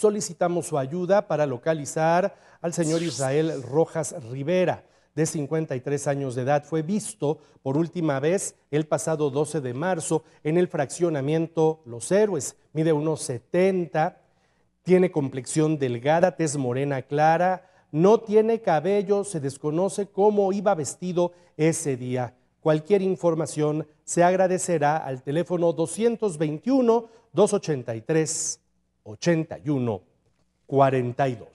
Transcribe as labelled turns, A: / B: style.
A: solicitamos su ayuda para localizar al señor Israel Rojas Rivera, de 53 años de edad. Fue visto por última vez el pasado 12 de marzo en el fraccionamiento Los Héroes. Mide 1.70. tiene complexión delgada, tez morena clara, no tiene cabello, se desconoce cómo iba vestido ese día. Cualquier información se agradecerá al teléfono 221 283 81 42.